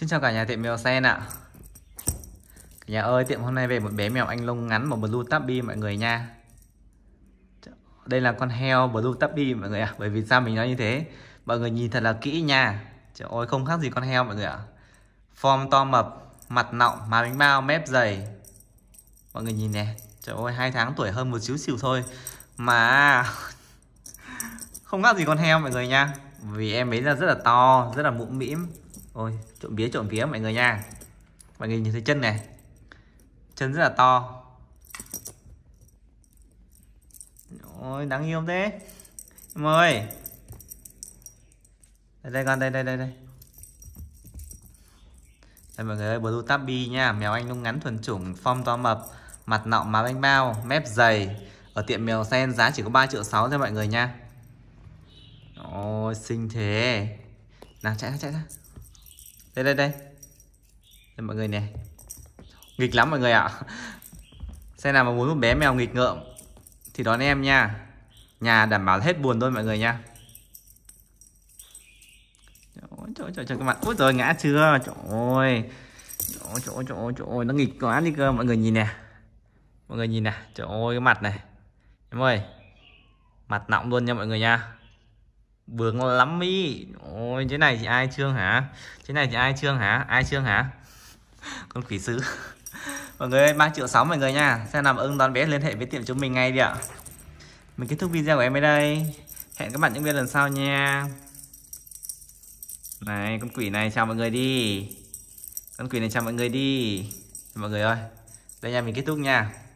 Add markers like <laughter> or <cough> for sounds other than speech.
Xin chào cả nhà tiệm mèo sen ạ Cả nhà ơi tiệm hôm nay về một bé mèo anh lông ngắn màu blue tabby mọi người nha Đây là con heo blue tabby mọi người ạ à. Bởi vì sao mình nói như thế Mọi người nhìn thật là kỹ nha Trời ơi không khác gì con heo mọi người ạ à. Form to mập Mặt nọng, má bánh bao, mép dày Mọi người nhìn nè Trời ơi hai tháng tuổi hơn một xíu xíu thôi Mà <laughs> Không khác gì con heo mọi người nha Vì em ấy là rất là to Rất là mũm mĩm ôi trộm vía trộm vía mọi người nha mọi người nhìn thấy chân này chân rất là to ôi đáng yêu thế em ơi đây đây con đây đây đây đây đây mọi người ơi blue tabby nha mèo anh lông ngắn thuần chủng form to mập mặt nọng má bánh bao mép dày ở tiệm mèo sen giá chỉ có 3 triệu sáu thôi mọi người nha ôi xinh thế nào chạy ra chạy ra đây đây đây đây mọi người nè nghịch lắm mọi người ạ xe nào mà muốn một bé mèo nghịch ngợm thì đón em nha nhà đảm bảo hết buồn thôi mọi người nha trời trời trời các bạn ôi trời ngã chưa trời ơi trời trời trời trời nó nghịch quá đi cơ mọi người nhìn nè mọi người nhìn nè trời ơi cái mặt này em ơi mặt nọng luôn nha mọi người nha bướng lắm ý ôi thế này thì ai trương hả thế này thì ai trương hả ai trương hả <laughs> con quỷ sứ <laughs> mọi người ơi, 3 triệu 6 mọi người nha xem nào ưng đón bé liên hệ với tiệm chúng mình ngay đi ạ mình kết thúc video của em ở đây hẹn các bạn những video lần sau nha này con quỷ này chào mọi người đi con quỷ này chào mọi người đi mọi người ơi đây nhà mình kết thúc nha